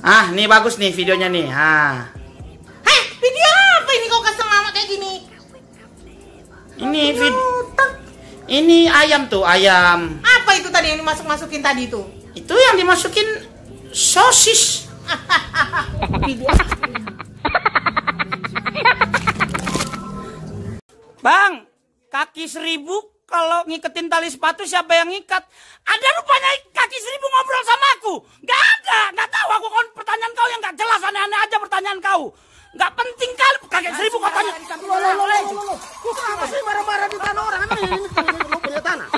Ah, nih bagus nih videonya nih. Ah. Hei, video apa ini kok kasih mama kayak gini? Ini video Ini ayam tuh, ayam. Apa itu tadi yang dimasuk-masukin tadi itu? Itu yang dimasukin sosis. video. Bang, kaki seribu kalau ngiketin tali sepatu siapa yang ngikat? Ada rupanya kaki seribu ngobrol sama aku. Gak ada, gak tahu aku kan pertanyaan kau yang gak jelas aneh-aneh aja pertanyaan kau. Gak penting kali Kaki seribu kau tanya. Lo lo lo lo. Kenapa sih marah-marah di tanah orang? Emang ini lo punya tanah?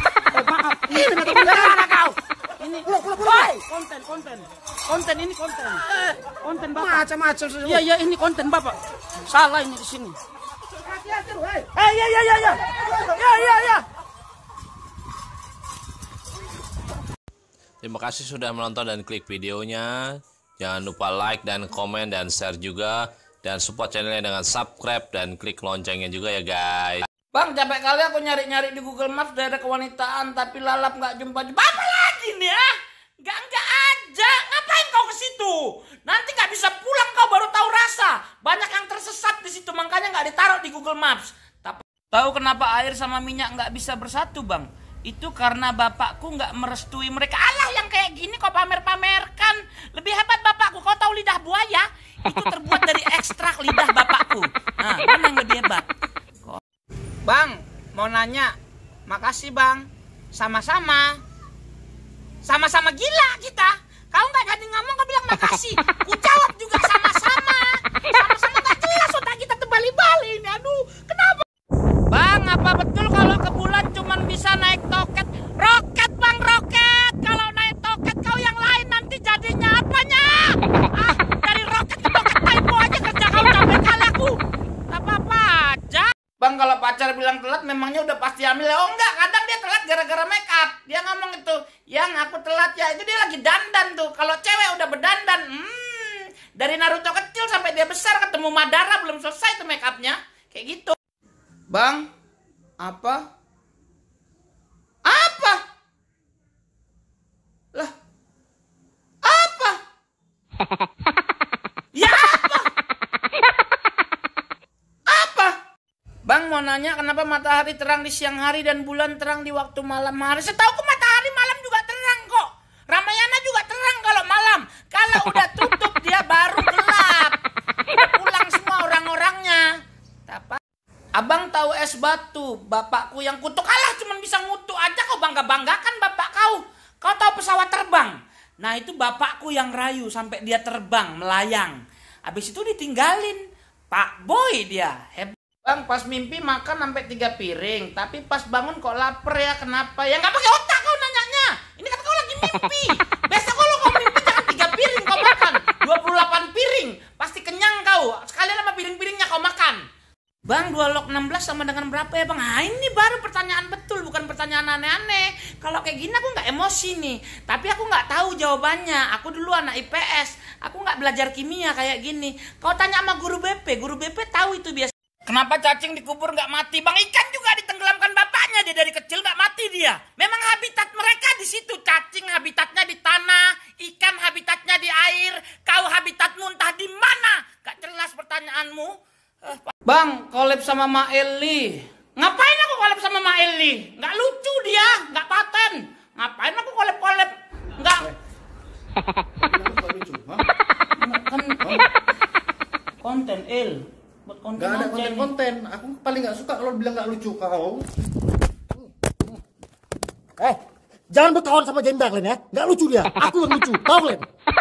Ini eh, ini punya tanah kau. Ini lo lo lo. Konten konten konten ini konten konten bapak. Macam-macam. Iya iya ini konten bapak. Salah ini di sini. Hati-hati, hei. Hei, eh, hei, ya, ya, iya, iya. Ya, ya, ya. Terima kasih sudah menonton dan klik videonya. Jangan lupa like dan komen dan share juga. Dan support channelnya dengan subscribe dan klik loncengnya juga ya guys. Bang, capek kali aku nyari-nyari di Google Maps daerah kewanitaan. Tapi lalap nggak jumpa-jumpa. Apa lagi nih ya? Gak nggak aja. Ngapain kau ke situ? Nanti nggak bisa pulang kau baru tahu rasa. Banyak yang tersesat di situ. Makanya nggak ditaruh di Google Maps. Tahu kenapa air sama minyak nggak bisa bersatu bang? Itu karena bapakku nggak merestui mereka. Allah yang kayak gini kok pamer-pamerkan. Lebih hebat bapakku. Kau tahu lidah buaya? Itu terbuat dari ekstrak lidah bapakku. Nah, mana yang lebih hebat? Bang, mau nanya. Makasih bang. Sama-sama. Sama-sama gila. bilang telat memangnya udah pasti hamil ya? oh enggak kadang dia telat gara-gara make up dia ngomong itu yang aku telat ya itu dia lagi dandan tuh kalau cewek udah berdandan hmm, dari Naruto kecil sampai dia besar ketemu Madara belum selesai tuh make upnya kayak gitu bang apa apa lah apa nanya kenapa matahari terang di siang hari dan bulan terang di waktu malam hari. Setauku matahari malam juga terang kok. Ramayana juga terang kalau malam. Kalau udah tutup dia baru gelap. Pulang semua orang-orangnya. Apa? Abang tahu es batu, bapakku yang kutuk kalah cuman bisa ngutuk aja kau bangga-banggakan bapak kau. Kau tahu pesawat terbang? Nah itu bapakku yang rayu sampai dia terbang melayang. Habis itu ditinggalin. Pak Boy dia. Hebat. Bang, pas mimpi makan sampai tiga piring, tapi pas bangun kok lapar ya kenapa? Ya nggak pakai otak kau nanyanya. Ini kata kau lagi mimpi. Besok kalau kau mimpi jangan tiga piring kau makan, 28 piring. Pasti kenyang kau. Sekalian sama piring-piringnya kau makan. Bang, dua log 16 sama dengan berapa ya bang? Nah ini baru pertanyaan betul, bukan pertanyaan aneh-aneh. Kalau kayak gini aku nggak emosi nih. Tapi aku nggak tahu jawabannya. Aku dulu anak IPS. Aku nggak belajar kimia kayak gini. Kau tanya sama guru BP. Guru BP tahu itu biasa. Kenapa cacing dikubur nggak mati? Bang ikan juga ditenggelamkan bapaknya dia dari kecil nggak mati dia. Memang habitat mereka di situ. Cacing habitatnya di tanah, ikan habitatnya di air. Kau habitat muntah di mana. Gak jelas pertanyaanmu. Eh, bang, kolab sama Maeli. Ngapain aku kolab sama Maeli? Gak lucu dia, gak paten. Ngapain aku kolab-kolab? Nggak. Kan- kan- konten il buat gak ada konten-konten aku paling gak suka kalau bilang gak lucu kau eh jangan berkawan sama Jane kalian ya Gak lucu dia aku yang lucu tahu